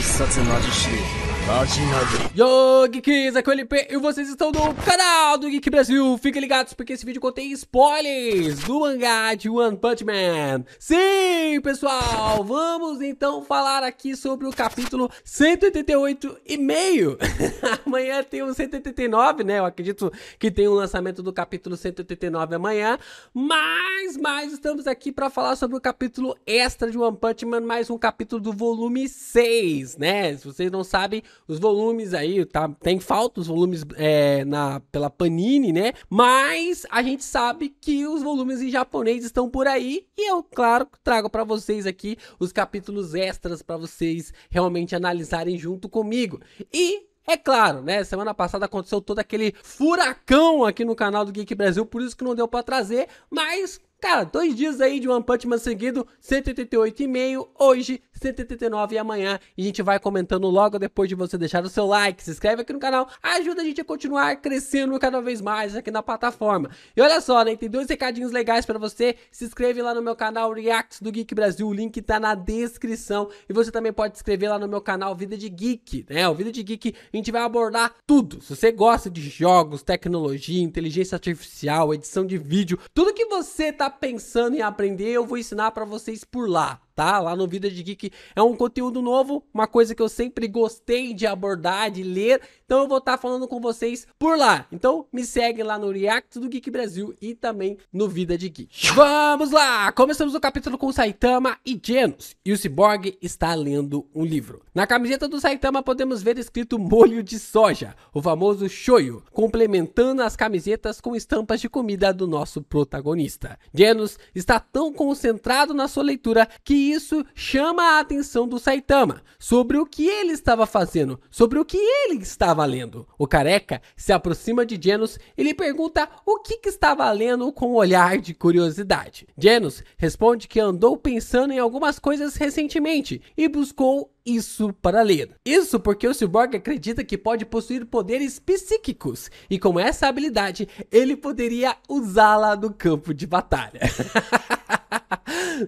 必殺マジシ Yo, Geekies, aqui é o LP e vocês estão no canal do Geek Brasil. Fiquem ligados porque esse vídeo contém spoilers do mangá de One Punch Man. Sim, pessoal, vamos então falar aqui sobre o capítulo 188 e meio. amanhã tem o 189, né? Eu acredito que tem o um lançamento do capítulo 189 amanhã. Mas, mas estamos aqui para falar sobre o capítulo extra de One Punch Man, mais um capítulo do volume 6, né? Se vocês não sabem, os volumes aí, tá? Tem falta os volumes é, na, pela Panini, né? Mas a gente sabe que os volumes em japonês estão por aí. E eu, claro, trago para vocês aqui os capítulos extras para vocês realmente analisarem junto comigo. E é claro, né? Semana passada aconteceu todo aquele furacão aqui no canal do Geek Brasil, por isso que não deu para trazer, mas Cara, dois dias aí de One Punch Man seguido, 188,5. Hoje, 189 e amanhã. E a gente vai comentando logo depois de você deixar o seu like, se inscreve aqui no canal, ajuda a gente a continuar crescendo cada vez mais aqui na plataforma. E olha só, né? Tem dois recadinhos legais para você. Se inscreve lá no meu canal Reacts do Geek Brasil, o link tá na descrição. E você também pode se inscrever lá no meu canal Vida de Geek, né? O Vida de Geek a gente vai abordar tudo. Se você gosta de jogos, tecnologia, inteligência artificial, edição de vídeo, tudo que você tá pensando em aprender, eu vou ensinar para vocês por lá tá? Lá no Vida de Geek é um conteúdo novo, uma coisa que eu sempre gostei de abordar, de ler. Então eu vou estar tá falando com vocês por lá. Então me segue lá no React do Geek Brasil e também no Vida de Geek. Vamos lá! Começamos o capítulo com Saitama e Genos. E o Cyborg está lendo um livro. Na camiseta do Saitama podemos ver escrito molho de soja, o famoso shoyu, complementando as camisetas com estampas de comida do nosso protagonista. Genos está tão concentrado na sua leitura que isso chama a atenção do Saitama sobre o que ele estava fazendo, sobre o que ele estava lendo. O careca se aproxima de Genos e lhe pergunta o que, que estava lendo com um olhar de curiosidade. Genos responde que andou pensando em algumas coisas recentemente e buscou isso para ler. Isso porque o cyborg acredita que pode possuir poderes psíquicos e com essa habilidade ele poderia usá-la no campo de batalha.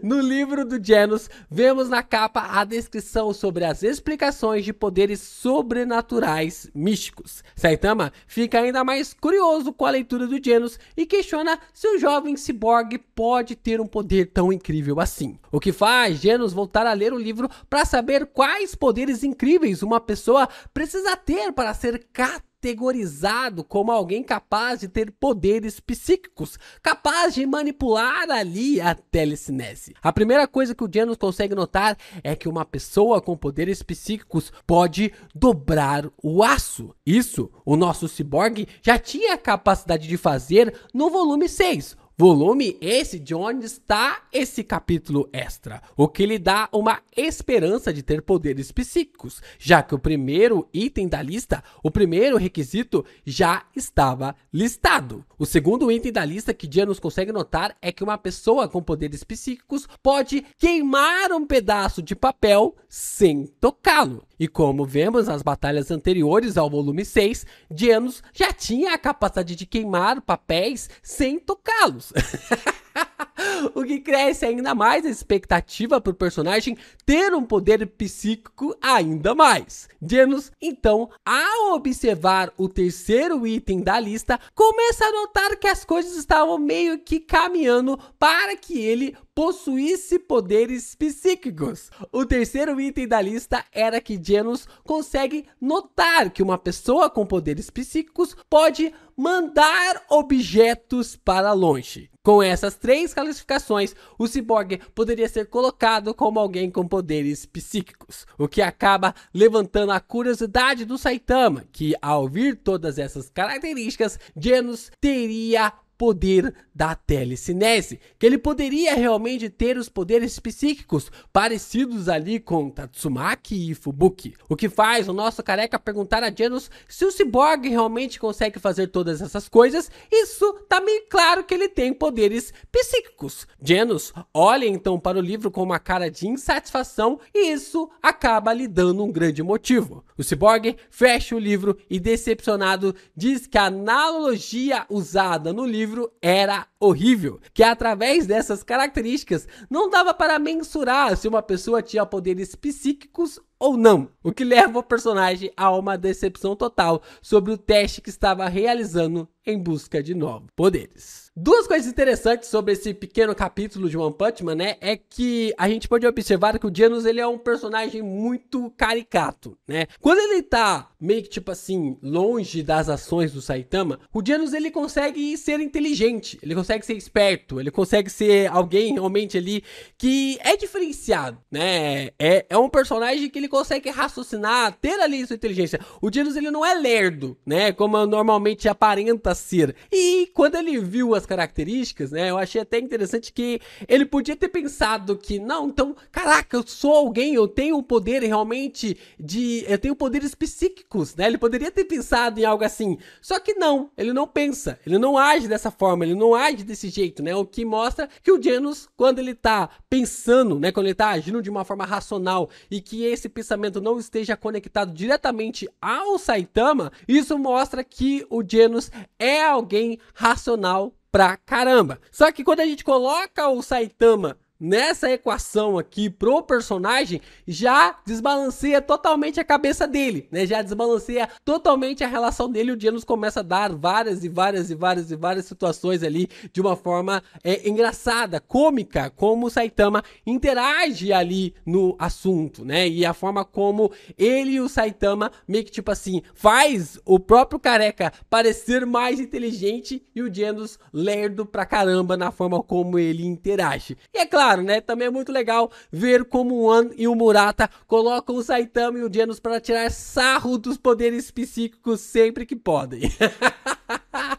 No livro do Janus, vemos na capa a descrição sobre as explicações de poderes sobrenaturais místicos. Saitama fica ainda mais curioso com a leitura do Janus e questiona se o jovem ciborgue pode ter um poder tão incrível assim. O que faz Janus voltar a ler o livro para saber quais poderes incríveis uma pessoa precisa ter para ser católica categorizado como alguém capaz de ter poderes psíquicos, capaz de manipular ali a telecinese. A primeira coisa que o Janus consegue notar é que uma pessoa com poderes psíquicos pode dobrar o aço. Isso o nosso ciborgue já tinha a capacidade de fazer no volume 6, Volume esse de onde está esse capítulo extra, o que lhe dá uma esperança de ter poderes psíquicos, já que o primeiro item da lista, o primeiro requisito, já estava listado. O segundo item da lista que Dia nos consegue notar é que uma pessoa com poderes psíquicos pode queimar um pedaço de papel sem tocá-lo. E como vemos nas batalhas anteriores ao volume 6, Genos já tinha a capacidade de queimar papéis sem tocá-los. o que cresce ainda mais a expectativa para o personagem ter um poder psíquico ainda mais. Genos, então, ao observar o terceiro item da lista, começa a notar que as coisas estavam meio que caminhando para que ele possuísse poderes psíquicos. O terceiro item da lista era que Genos consegue notar que uma pessoa com poderes psíquicos pode mandar objetos para longe. Com essas três classificações, o ciborgue poderia ser colocado como alguém com poderes psíquicos, o que acaba levantando a curiosidade do Saitama, que ao vir todas essas características, Genos teria poder da telecinese, que ele poderia realmente ter os poderes psíquicos parecidos ali com Tatsumaki e Fubuki, o que faz o nosso careca perguntar a Genos se o cyborg realmente consegue fazer todas essas coisas. Isso tá meio claro que ele tem poderes psíquicos. Genos olha então para o livro com uma cara de insatisfação e isso acaba lhe dando um grande motivo. O cyborg fecha o livro e decepcionado diz que a analogia usada no livro livro era horrível, que através dessas características não dava para mensurar se uma pessoa tinha poderes psíquicos ou não, o que leva o personagem a uma decepção total sobre o teste que estava realizando em busca de novos poderes. Duas coisas interessantes sobre esse pequeno capítulo de One Punch Man, né, é que a gente pode observar que o Janus ele é um personagem muito caricato, né? Quando ele tá meio que tipo assim, longe das ações do Saitama, o Janus ele consegue ser inteligente, ele consegue ser esperto, ele consegue ser alguém realmente ali que é diferenciado, né? É, é um personagem que ele consegue raciocinar, ter ali sua inteligência. O Janus ele não é lerdo, né? Como normalmente aparenta ser. E quando ele viu as características, né? Eu achei até interessante que ele podia ter pensado que, não, então, caraca, eu sou alguém, eu tenho o um poder realmente de. Eu tenho poderes psíquicos ricos, né? Ele poderia ter pensado em algo assim. Só que não, ele não pensa, ele não age dessa forma, ele não age desse jeito, né? O que mostra que o Janus, quando ele tá pensando, né? Quando ele tá agindo de uma forma racional e que esse pensamento não esteja conectado diretamente ao Saitama, isso mostra que o Janus é alguém racional pra caramba. Só que quando a gente coloca o Saitama nessa equação aqui pro personagem já desbalanceia totalmente a cabeça dele, né? Já desbalanceia totalmente a relação dele. O Genos começa a dar várias e várias e várias e várias situações ali de uma forma é, engraçada, cômica, como o Saitama interage ali no assunto, né? E a forma como ele e o Saitama meio que tipo assim faz o próprio careca parecer mais inteligente e o Genos lerdo pra caramba na forma como ele interage. E é claro claro, né? Também é muito legal ver como o An e o Murata colocam o Saitama e o Genos para tirar sarro dos poderes psíquicos sempre que podem.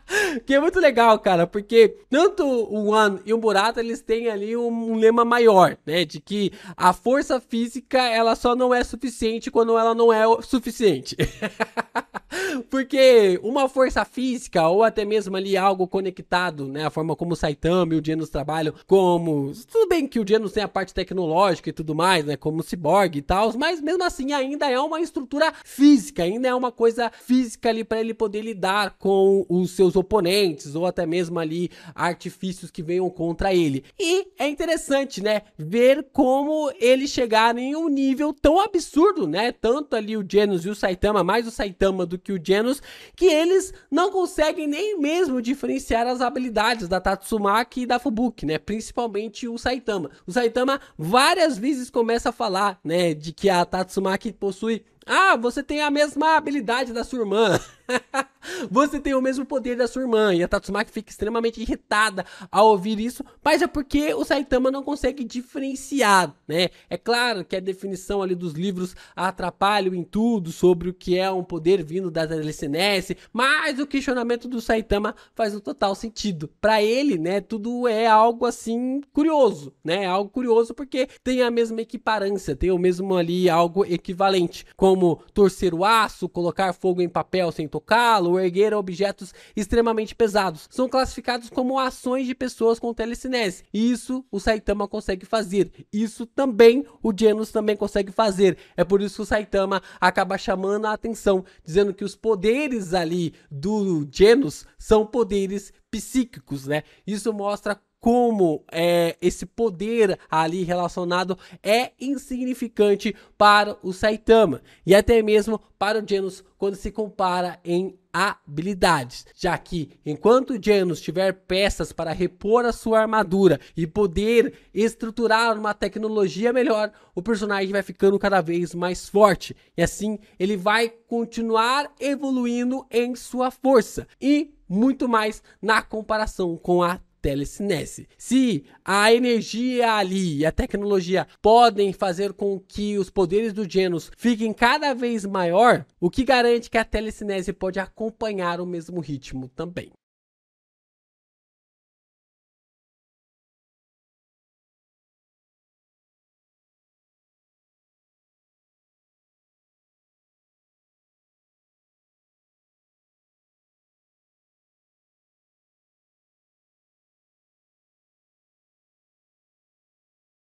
que é muito legal, cara, porque tanto o One e o Murata, eles têm ali um, um, lema maior, né, de que a força física, ela só não é suficiente quando ela não é suficiente. Porque uma força física ou até mesmo ali algo conectado, né? A forma como o Saitama e o Genos trabalham, como. Tudo bem que o Genos tem a parte tecnológica e tudo mais, né? Como o Cyborg e tal, mas mesmo assim ainda é uma estrutura física, ainda é uma coisa física ali para ele poder lidar com os seus oponentes ou até mesmo ali artifícios que venham contra ele. E é interessante, né? Ver como eles chegaram em um nível tão absurdo, né? Tanto ali o Genos e o Saitama, mais o Saitama do que o Genos, que eles não conseguem nem mesmo diferenciar as habilidades da Tatsumaki e da Fubuki, né? Principalmente o Saitama. O Saitama várias vezes começa a falar, né, de que a Tatsumaki possui ah, você tem a mesma habilidade da sua irmã. você tem o mesmo poder da sua irmã. E a Tatsumaki fica extremamente irritada ao ouvir isso, mas é porque o Saitama não consegue diferenciar, né? É claro que a definição ali dos livros atrapalha em tudo sobre o que é um poder vindo da LCNS. mas o questionamento do Saitama faz um total sentido. Para ele, né, tudo é algo assim curioso, né? algo curioso porque tem a mesma equiparância, tem o mesmo ali algo equivalente. Com como torcer o aço, colocar fogo em papel sem tocá-lo, erguer objetos extremamente pesados. São classificados como ações de pessoas com telecinese. Isso o Saitama consegue fazer. Isso também o Genos também consegue fazer. É por isso que o Saitama acaba chamando a atenção, dizendo que os poderes ali do Genos são poderes psíquicos, né? Isso mostra como é, esse poder ali relacionado é insignificante para o Saitama e até mesmo para o Genos quando se compara em habilidades, já que enquanto Genos tiver peças para repor a sua armadura e poder estruturar uma tecnologia melhor, o personagem vai ficando cada vez mais forte e assim ele vai continuar evoluindo em sua força e muito mais na comparação com a telecinese. Se a energia ali e a tecnologia podem fazer com que os poderes do Genos fiquem cada vez maior, o que garante que a telecinese pode acompanhar o mesmo ritmo também.